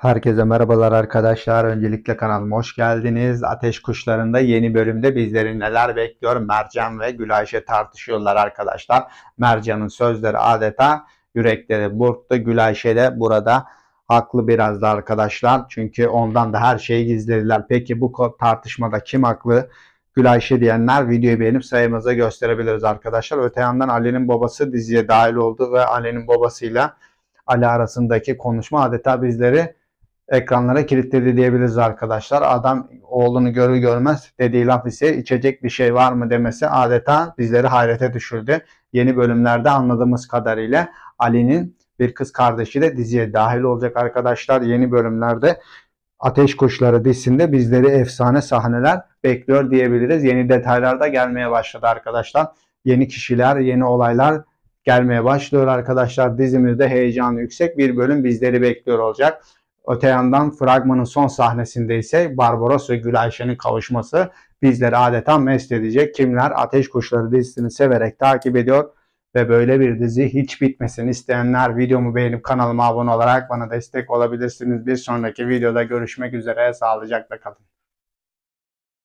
Herkese merhabalar arkadaşlar. Öncelikle kanalıma hoş geldiniz. Ateş Kuşları'nda yeni bölümde bizleri neler bekliyor? Mercan ve Gülayşe tartışıyorlar arkadaşlar. Mercan'ın sözleri adeta yürekleri burktu. Gülayşe de burada haklı biraz da arkadaşlar. Çünkü ondan da her şeyi gizlediler. Peki bu tartışmada kim haklı? Gülayşe diyenler videoyu beğenip sayımıza gösterebiliriz arkadaşlar. Öte yandan Ali'nin babası diziye dahil oldu ve Ali'nin babasıyla Ali arasındaki konuşma adeta bizleri ekranlara kilitledi diyebiliriz arkadaşlar. Adam oğlunu görür görmez dediği laf ise içecek bir şey var mı demesi adeta bizleri hayrete düşürdü. Yeni bölümlerde anladığımız kadarıyla Ali'nin bir kız kardeşi de diziye dahil olacak arkadaşlar. Yeni bölümlerde Ateş Kuşları dizisinde bizleri efsane sahneler bekliyor diyebiliriz. Yeni detaylar da gelmeye başladı arkadaşlar. Yeni kişiler, yeni olaylar gelmeye başlıyor arkadaşlar. Dizimizde heyecanı yüksek bir bölüm bizleri bekliyor olacak. Öte yandan fragmanın son sahnesinde ise Barbaros ve Gül Ayşe'nin kavuşması bizleri adeta mest edecek. Kimler Ateş Kuşları dizisini severek takip ediyor ve böyle bir dizi hiç bitmesin isteyenler videomu beğenip kanalıma abone olarak bana destek olabilirsiniz. Bir sonraki videoda görüşmek üzere sağlıcakla kalın.